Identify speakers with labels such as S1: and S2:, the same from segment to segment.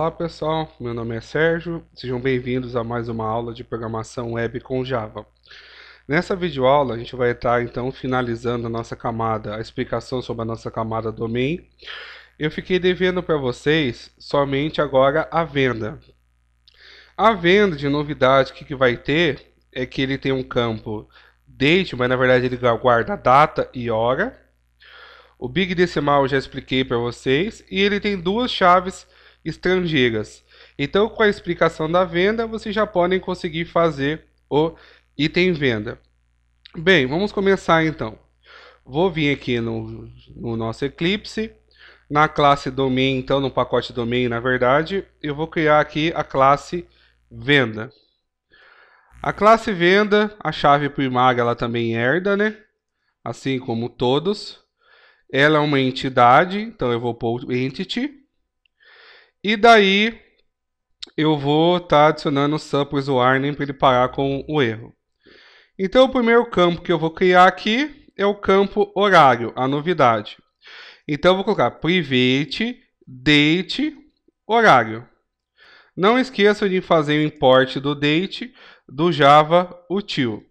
S1: Olá pessoal, meu nome é Sérgio, sejam bem-vindos a mais uma aula de programação web com Java. Nessa videoaula a gente vai estar então finalizando a nossa camada, a explicação sobre a nossa camada domain. Eu fiquei devendo para vocês somente agora a venda. A venda de novidade que, que vai ter é que ele tem um campo date, mas na verdade ele guarda data e hora. O big decimal eu já expliquei para vocês e ele tem duas chaves estrangeiras. Então, com a explicação da venda, vocês já podem conseguir fazer o item venda. Bem, vamos começar então. Vou vir aqui no, no nosso Eclipse, na classe Domain, então no pacote Domain, na verdade, eu vou criar aqui a classe Venda. A classe Venda, a chave primária, ela também herda, né? Assim como todos. Ela é uma entidade, então eu vou pôr Entity. E daí eu vou estar tá adicionando o samples warning para ele parar com o erro. Então o primeiro campo que eu vou criar aqui é o campo horário, a novidade. Então eu vou colocar private date horário. Não esqueça de fazer o import do date do Java util.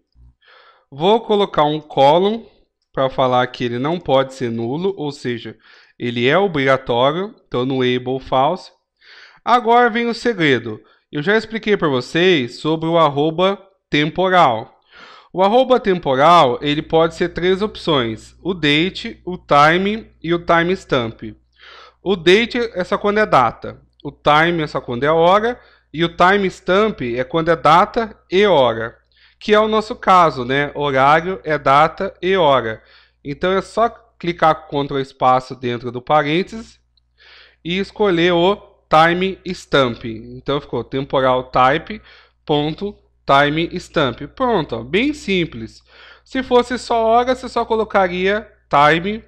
S1: Vou colocar um colon para falar que ele não pode ser nulo, ou seja, ele é obrigatório, então no able false. Agora vem o segredo. Eu já expliquei para vocês sobre o arroba temporal. O arroba temporal ele pode ser três opções: o date, o time e o timestamp. O date é só quando é data, o time é só quando é hora e o timestamp é quando é data e hora, que é o nosso caso, né? Horário é data e hora. Então é só clicar contra o espaço dentro do parênteses e escolher o Time Stamp. Então ficou temporal type ponto stamp. Pronto, ó, bem simples. Se fosse só hora, você só colocaria time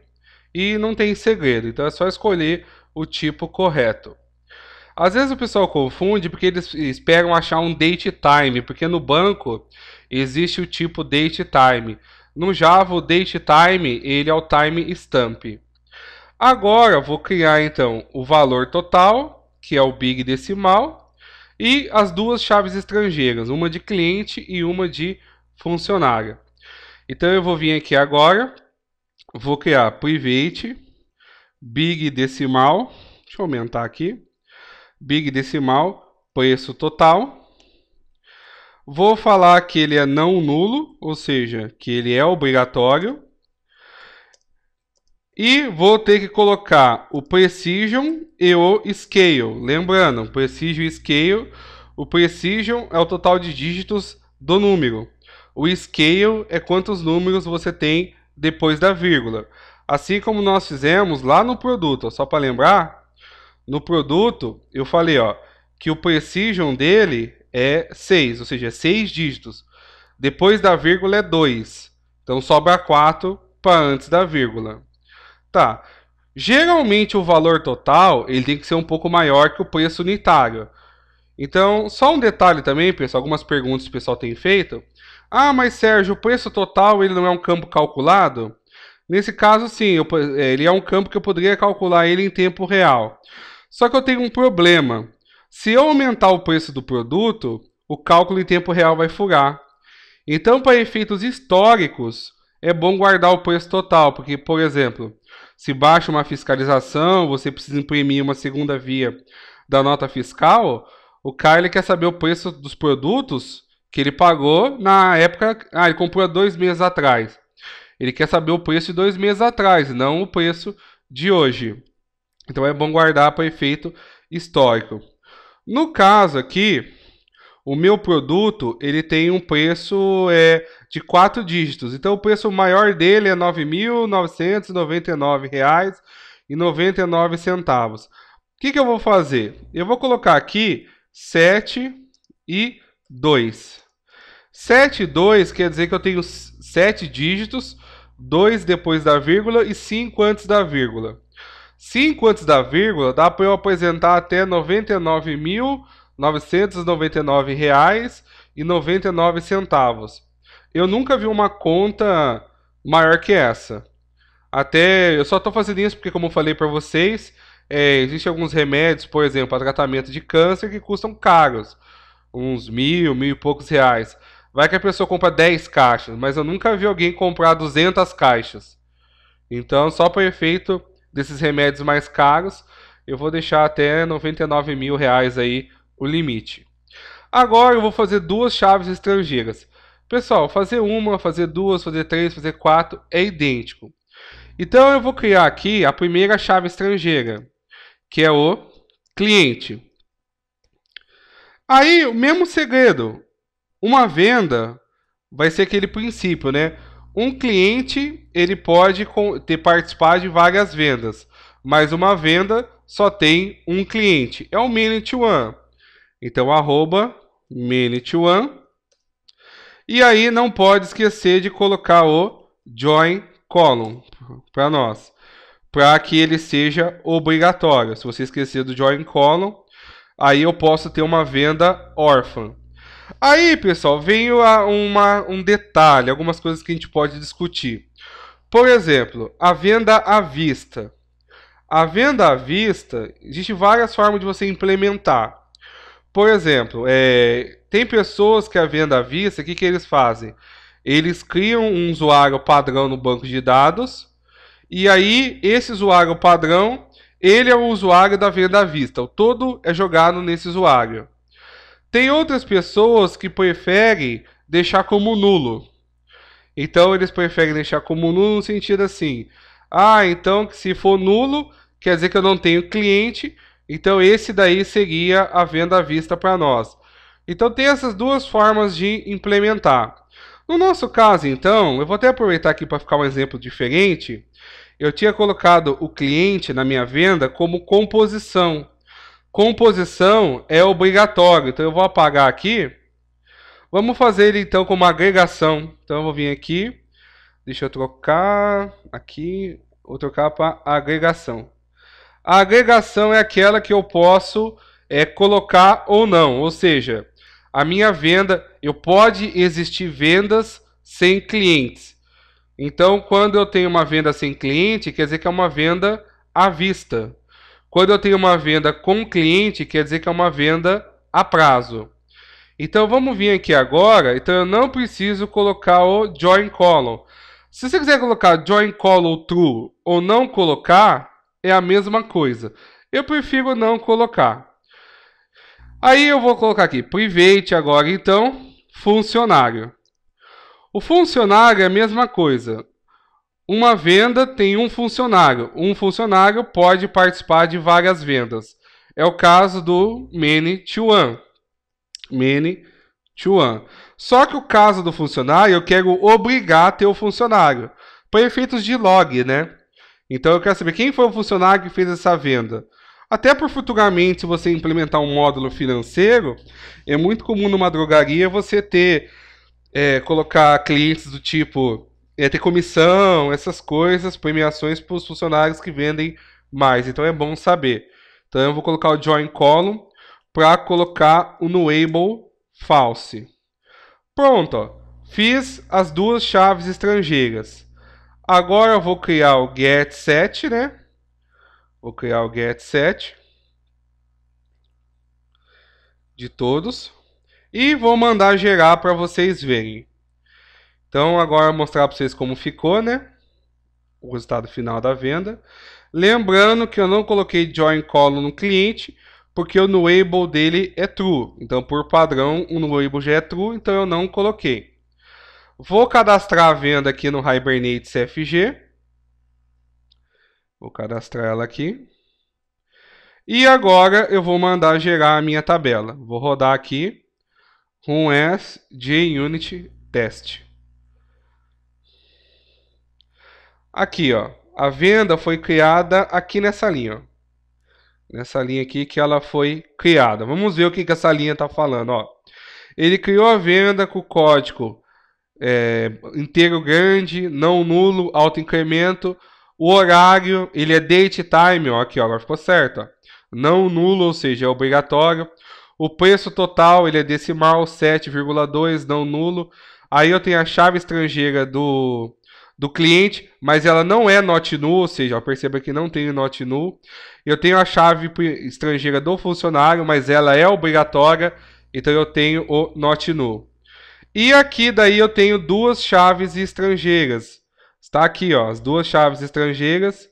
S1: e não tem segredo. Então é só escolher o tipo correto. Às vezes o pessoal confunde porque eles esperam achar um date time, porque no banco existe o tipo date time. No Java, o date time ele é o time stamp. Agora vou criar então o valor total que é o big decimal, e as duas chaves estrangeiras, uma de cliente e uma de funcionária. Então eu vou vir aqui agora, vou criar private big decimal, deixa eu aumentar aqui, big decimal preço total. Vou falar que ele é não nulo, ou seja, que ele é obrigatório. E vou ter que colocar o Precision e o Scale. Lembrando, Precision e Scale. O Precision é o total de dígitos do número. O Scale é quantos números você tem depois da vírgula. Assim como nós fizemos lá no produto, só para lembrar, no produto eu falei ó, que o Precision dele é 6, ou seja, é 6 dígitos. Depois da vírgula é 2. Então sobra 4 para antes da vírgula. Tá. Geralmente o valor total ele tem que ser um pouco maior que o preço unitário. Então, só um detalhe também, pessoal, algumas perguntas que o pessoal tem feito. Ah, mas Sérgio, o preço total ele não é um campo calculado? Nesse caso, sim, eu, é, ele é um campo que eu poderia calcular ele em tempo real. Só que eu tenho um problema. Se eu aumentar o preço do produto, o cálculo em tempo real vai furar. Então, para efeitos históricos, é bom guardar o preço total, porque, por exemplo, se baixa uma fiscalização, você precisa imprimir uma segunda via da nota fiscal, o cara quer saber o preço dos produtos que ele pagou na época. Ah, ele comprou dois meses atrás. Ele quer saber o preço de dois meses atrás, não o preço de hoje. Então é bom guardar para efeito histórico. No caso aqui, o meu produto ele tem um preço é, de quatro dígitos. Então o preço maior dele é R$ 9.999,99. O que, que eu vou fazer? Eu vou colocar aqui 7 e 2. 7 e 2 quer dizer que eu tenho 7 dígitos, 2 depois da vírgula e 5 antes da vírgula. 5 antes da vírgula dá para eu apresentar até R$ mil 999 reais e 99 centavos. Eu nunca vi uma conta maior que essa. Até eu só estou fazendo isso porque, como eu falei para vocês, é, existem alguns remédios, por exemplo, para tratamento de câncer que custam caros, uns mil, mil e poucos reais. Vai que a pessoa compra 10 caixas, mas eu nunca vi alguém comprar 200 caixas. Então, só para efeito desses remédios mais caros, eu vou deixar até 99 mil reais aí o limite. Agora eu vou fazer duas chaves estrangeiras. Pessoal, fazer uma, fazer duas, fazer três, fazer quatro é idêntico. Então eu vou criar aqui a primeira chave estrangeira, que é o cliente. Aí, o mesmo segredo. Uma venda vai ser aquele princípio, né? Um cliente, ele pode ter participar de várias vendas, mas uma venda só tem um cliente. É o many to one. Então, arroba minute1. E aí não pode esquecer de colocar o join column para nós, para que ele seja obrigatório. Se você esquecer do join column, aí eu posso ter uma venda órfã. Aí, pessoal, vem uma, um detalhe, algumas coisas que a gente pode discutir. Por exemplo, a venda à vista. A venda à vista, existe várias formas de você implementar. Por exemplo, é, tem pessoas que a venda à vista, o que, que eles fazem? Eles criam um usuário padrão no banco de dados, e aí esse usuário padrão, ele é o usuário da venda à vista. O todo é jogado nesse usuário. Tem outras pessoas que preferem deixar como nulo. Então eles preferem deixar como nulo no sentido assim: ah, então se for nulo, quer dizer que eu não tenho cliente então esse daí seria a venda à vista para nós. Então tem essas duas formas de implementar. No nosso caso, então, eu vou até aproveitar aqui para ficar um exemplo diferente. Eu tinha colocado o cliente na minha venda como composição. Composição é obrigatório, então eu vou apagar aqui. Vamos fazer ele então como agregação. Então eu vou vir aqui, deixa eu trocar aqui, vou trocar para agregação. A agregação é aquela que eu posso é, colocar ou não, ou seja, a minha venda, eu pode existir vendas sem clientes. Então, quando eu tenho uma venda sem cliente, quer dizer que é uma venda à vista. Quando eu tenho uma venda com cliente, quer dizer que é uma venda a prazo. Então, vamos vir aqui agora. Então, eu não preciso colocar o join column. Se você quiser colocar join column true ou não colocar, é a mesma coisa. Eu prefiro não colocar. Aí eu vou colocar aqui, private agora então, funcionário. O funcionário é a mesma coisa. Uma venda tem um funcionário. Um funcionário pode participar de várias vendas. É o caso do many to one. Many to one. Só que o caso do funcionário, eu quero obrigar a ter o funcionário. Para efeitos de log, né? Então eu quero saber quem foi o funcionário que fez essa venda. Até por futuramente, se você implementar um módulo financeiro, é muito comum numa drogaria você ter é, colocar clientes do tipo é, ter comissão, essas coisas, premiações para os funcionários que vendem mais. Então é bom saber. Então eu vou colocar o join column para colocar o nuable false. Pronto, ó. fiz as duas chaves estrangeiras. Agora eu vou criar o get set, né? Vou criar o get set de todos e vou mandar gerar para vocês verem. Então agora eu vou mostrar para vocês como ficou, né? O resultado final da venda. Lembrando que eu não coloquei join column no cliente, porque o nullable dele é true. Então por padrão o nullable já é true, então eu não coloquei. Vou cadastrar a venda aqui no Hibernate CFG. Vou cadastrar ela aqui. E agora eu vou mandar gerar a minha tabela. Vou rodar aqui. Run as JUnit test. Aqui, ó. A venda foi criada aqui nessa linha, ó. Nessa linha aqui que ela foi criada. Vamos ver o que, que essa linha está falando, ó. Ele criou a venda com o código é, inteiro grande, não nulo, alto incremento. O horário, ele é date time, ó, aqui ó, agora ficou certo. Ó. Não nulo, ou seja, é obrigatório. O preço total, ele é decimal, 7,2, não nulo. Aí eu tenho a chave estrangeira do, do cliente, mas ela não é not null, ou seja, ó, perceba que não tem not null. Eu tenho a chave estrangeira do funcionário, mas ela é obrigatória, então eu tenho o not null. E aqui daí eu tenho duas chaves estrangeiras. Está aqui, ó, as duas chaves estrangeiras,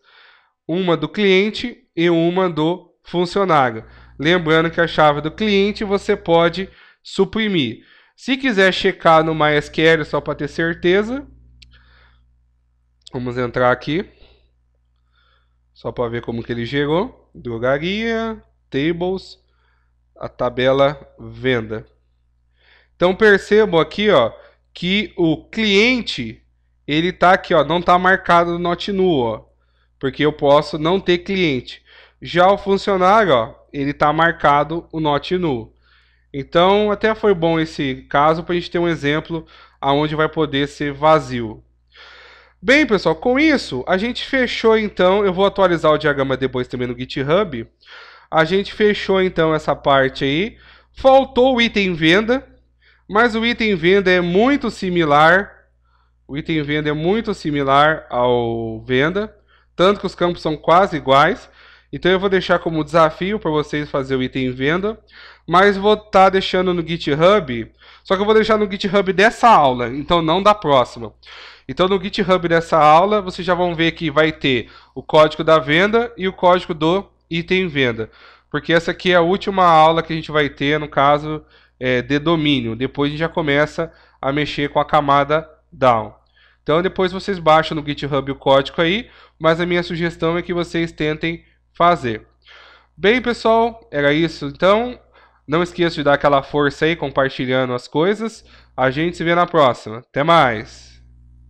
S1: uma do cliente e uma do funcionário. Lembrando que a chave do cliente você pode suprimir. Se quiser checar no MySQL só para ter certeza, vamos entrar aqui. Só para ver como que ele gerou. Drogaria, tables, a tabela venda. Então percebo aqui, ó, que o cliente ele tá aqui, ó, não tá marcado no Not Null, ó, porque eu posso não ter cliente. Já o funcionário, ó, ele tá marcado o Not Null. Então até foi bom esse caso para a gente ter um exemplo aonde vai poder ser vazio. Bem, pessoal, com isso a gente fechou então. Eu vou atualizar o diagrama depois também no GitHub. A gente fechou então essa parte aí. Faltou o item venda, mas o item venda é muito similar. O item venda é muito similar ao venda. Tanto que os campos são quase iguais. Então eu vou deixar como desafio para vocês fazer o item venda, mas vou estar tá deixando no GitHub, só que eu vou deixar no GitHub dessa aula, então não da próxima. Então no GitHub dessa aula, vocês já vão ver que vai ter o código da venda e o código do item venda, porque essa aqui é a última aula que a gente vai ter, no caso, é, de domínio. Depois a gente já começa a mexer com a camada down. Então depois vocês baixam no GitHub o código aí, mas a minha sugestão é que vocês tentem fazer. Bem, pessoal, era isso. Então, não esqueça de dar aquela força aí compartilhando as coisas. A gente se vê na próxima. Até mais!